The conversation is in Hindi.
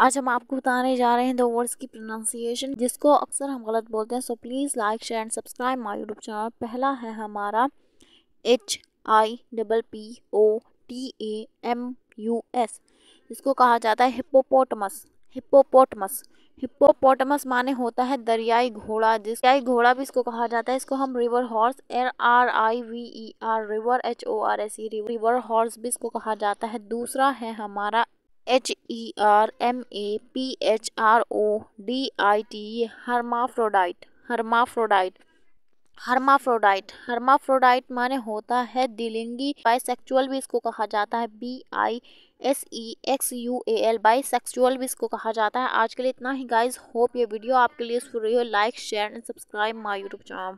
आज हम आपको बताने जा रहे हैं दो वर्ड्स की प्रोनाउंसिएशन जिसको अक्सर हम गलत बोलते हैं so please like share and subscribe my YouTube channel पहला है हमारा H I double P O T A M U S इसको कहा जाता है हिप्पोपोटमस हिप्पोपोटमस हिप्पोपोटमस माने होता है दरियाई घोड़ा जिस दरियाई घोड़ा भी इसको कहा जाता है इसको हम river horse uh R I V E R river H O R S E river horse भी इसको कहा जाता है दूसरा है हमारा H E R M A P H R O D I T hermaphrodite hermaphrodite hermaphrodite hermaphrodite माने होता है दिलिंगी बाइसेक्चुअल भी इसको कहा जाता है B I S E X U A L बाई सेक्सुअल भी इसको कहा जाता है आज के लिए इतना ही गाइज होप ये वीडियो आपके लिए सुन रही हो like share and subscribe my YouTube channel